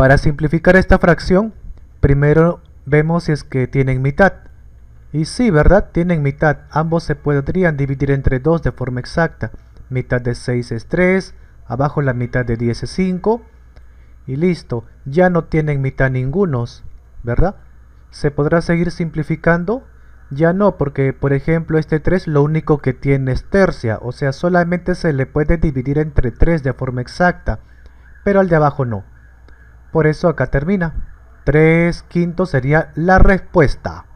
Para simplificar esta fracción, primero vemos si es que tienen mitad. Y sí, ¿verdad? Tienen mitad. Ambos se podrían dividir entre 2 de forma exacta. Mitad de 6 es 3, abajo la mitad de 10 es 5. Y listo, ya no tienen mitad ningunos, ¿verdad? ¿Se podrá seguir simplificando? Ya no, porque por ejemplo este 3 lo único que tiene es tercia, o sea solamente se le puede dividir entre 3 de forma exacta, pero al de abajo no. Por eso acá termina. 3 quintos sería la respuesta.